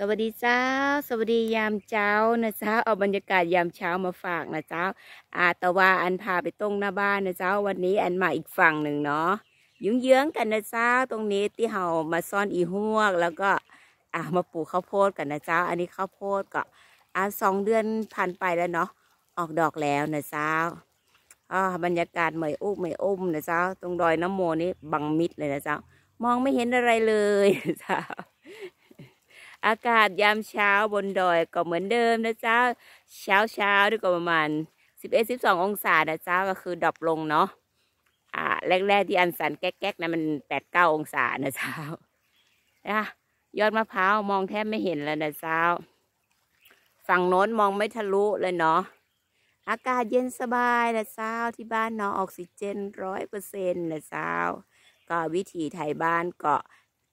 สวัสดีเจ้าสวัสดียามเจ้านะเจ้าเอาบรรยากาศยามเช้ามาฝากนะเจ้าอาตะวาอันพาไปต้งหน้าบ้านนะเจ้าวันนี้อันมาอีกฝั่งหนึ่งเนาะยุ่งเยื้องกันนะเจ้าตรงนี้ที่เฮามาซ่อนอีห้วก แล้วก็อ่ามาปลูกข้าวโพดกันนะเจ้าอันนี้ข้าวโพดก็อ่าสองเดือนผ่านไปแล้วเนาะออกดอกแล้วนะเจ้าอ่าบรรยากาศเหมยอุ้มเหมยอุ้มนะเจ้าตรงดอยน้ำโมนี่บังมิดเลยนะเจ้ามองไม่เห็นอะไรเลยเจ้าอากาศยามเช้าบนดอยก็เหมือนเดิมนะเจ้าเช้าเช้าด้วยก็ประมาณสิบเอ็ดสิบสององศานะเจ้าก็คือดรอปลงเนาะ อ่าแรกๆที่อันสันแก๊กๆนะมันแปดเก้าองศานะเจ้านะยอดมะพร้าว มองแทบไม่เห็นแล้วนะเจ้าฝั่งโน้นมองไม่ทะลุเลยเนาะ อากาศเย็นสบายนะเจ้าที่บ้านเนาะออกซิเจนร้อยเปอร์เซ็นต์นะเจ้า ก็วิถีไทยบ้านเกาะ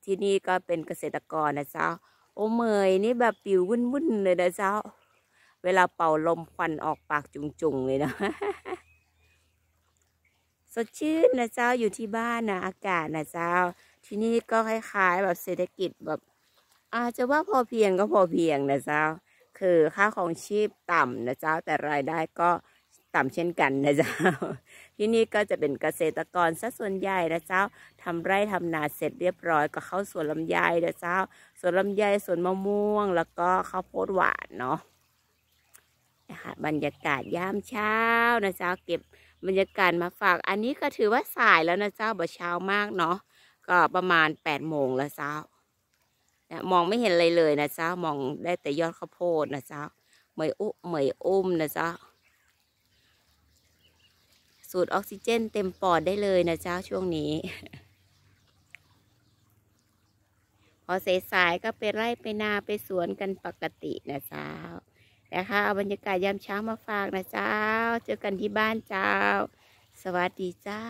ที่นี่ก็เป็นเกษตรกรนะเจ้าโอเมยนี่แบบปิววุ่นวุ่นเลยนะเจ้า เวลาเป่าลมควันออกปากจุงๆ เลยนะ สดชื่นนะเจ้าอยู่ที่บ้านนะอากาศนะเจ้า ที่นี่ก็คล้าย ๆ แบบเศรษฐกิจแบบ อาจจะว่าพอเพียงก็พอเพียงนะเจ้า คือค่าของชีพต่ำนะเจ้าแต่รายได้ก็ต่ำเช่นกันนะเจ้า ที่นี่ก็จะเป็นเกษตรกรซะส่วนใหญ่นะเจ้าทำไร่ทำนาเสร็จเรียบร้อยก็เข้าสวนลำไยนะเจ้าสวนลำไยสวนมะม่วง แล้วก็ข้าวโพดหวานเนาะนะคะบรรยากาศยามเช้านะเจ้าเก็บบรรยากาศมาฝาก อันนี้ก็ถือว่าสายแล้วนะเจ้าบ่เช้ามากเนาะก็ประมาณแปดโมงแล้วเจ้ามองไม่เห็นอะไรเลยนะเจ้ามองได้แต่ยอดข้าวโพดนะเจ้าเหมยอุ้มเหมยอุ้มนะเจ้าสูดออกซิเจนเต็ม ปอดได้เลยนะเจ้า ช่วงนี้ พอเสสายก็ ไป ไร่ไปนาไปสวนกันปกติ นะ เจ้าแต่ค่ะเอา บรรยากาศยามเช้า มา ฝาก นะ เจ้า เจอกันที่บ้าน เจ้า สวัสดีเจ้า